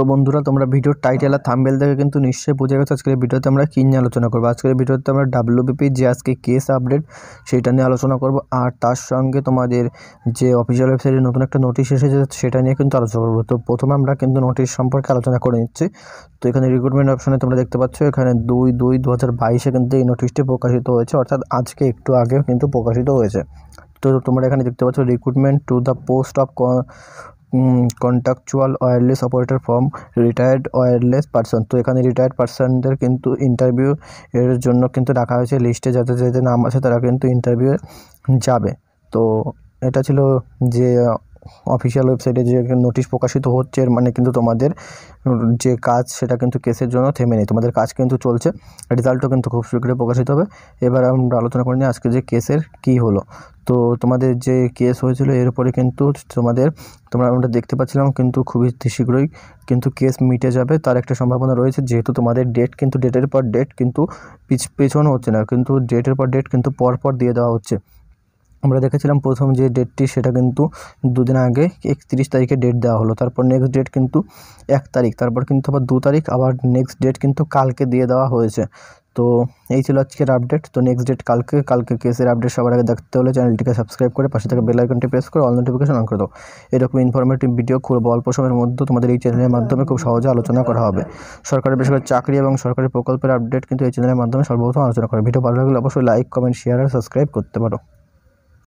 তো বন্ধুরা তোমরা ভিডিওর টাইটেল আর থাম্বেল দেখে কিন্তু নিশ্চয়ই বুঝে গেছো আজকের ভিডিওতে আমরা কী নিয়ে আলোচনা করবো আজকের ভিডিওতে আমরা ডাব্লিউবিপি যে আজকে কেস আপডেট সেটা নিয়ে আলোচনা করব আর তার সঙ্গে তোমাদের যে অফিসিয়াল ওয়েবসাইটে নতুন একটা নোটিশ এসেছে সেটা নিয়ে কিন্তু আলোচনা করবো তো প্রথমে আমরা কিন্তু নোটিশ সম্পর্কে আলোচনা করে নিচ্ছি তো এখানে রিক্রুটমেন্ট অপশানে তোমরা দেখতে পাচ্ছ এখানে দুই দুই দু হাজার বাইশে কিন্তু এই নোটিশটি প্রকাশিত হয়েছে অর্থাৎ আজকে একটু আগেও কিন্তু প্রকাশিত হয়েছে তো তোমরা এখানে দেখতে পাচ্ছ recruitment to the post of contractual wireless operator from retired wireless person তো এখানে রিটায়ার্ড পার্সনদের কিন্তু ইন্টারভিউ এর জন্য কিন্তু রাখা হয়েছে লিস্টে যাদের যাদের নাম আছে তারা কিন্তু ইন্টারভিউয়ে যাবে তো এটা ছিল যে অফিসিয়াল ওয়েবসাইটে যে নোটিশ প্রকাশিত হচ্ছে মানে কিন্তু তোমাদের যে কাজ সেটা কিন্তু কেসের জন্য থেমে নেই তোমাদের কাজ কিন্তু চলছে রেজাল্টও কিন্তু খুব শীঘ্রই প্রকাশিত হবে এবার আমরা আলোচনা করে নিই আজকে যে কেসের কি হলো তো তোমাদের যে কেস হয়েছিল এর উপরে কিন্তু তোমাদের তোমরা আমরা দেখতে পাচ্ছিলাম কিন্তু খুবই শীঘ্রই কিন্তু কেস মিটে যাবে তার একটা সম্ভাবনা রয়েছে যেহেতু তোমাদের ডেট কিন্তু ডেটের পর ডেট কিন্তু পিছ পেছন হচ্ছে না কিন্তু ডেটের পর ডেট কিন্তু পরপর দিয়ে দেওয়া হচ্ছে আমরা দেখেছিলাম প্রথম যে ডেটটি সেটা কিন্তু দুদিন আগে একত্রিশ তারিখে ডেট দেওয়া হলো তারপর নেক্সট ডেট কিন্তু এক তারিখ তারপর কিন্তু আবার দু তারিখ আবার নেক্সট ডেট কিন্তু কালকে দিয়ে দেওয়া হয়েছে তো এই ছিল আজকের আপডেট তো নেক্সট ডেট কালকে কালকে কেসের আপডেট সবার আগে দেখতে হলে চ্যানেলটিকে সাবস্ক্রাইব করে পাশে থেকে বেলাইকনটি প্রেস করে অল নোটিফিকেশন অন করে দাও এরকম ইনফরমেটিভ ভিডিও খুব অল্প সময়ের মধ্যে তোমাদের এই চ্যানেলের মাধ্যমে খুব সহজে আলোচনা করা হবে সরকারি বেসরকারি চাকরি এবং সরকারি প্রকল্পের আপডেট কিন্তু এই চ্যানেলের মাধ্যমে সর্বপ্রথম আলোচনা করে ভিডিও ভালো লাগলে অবশ্যই লাইক কমেন্ট শেয়ার আর সাবস্ক্রাইব করতে পারো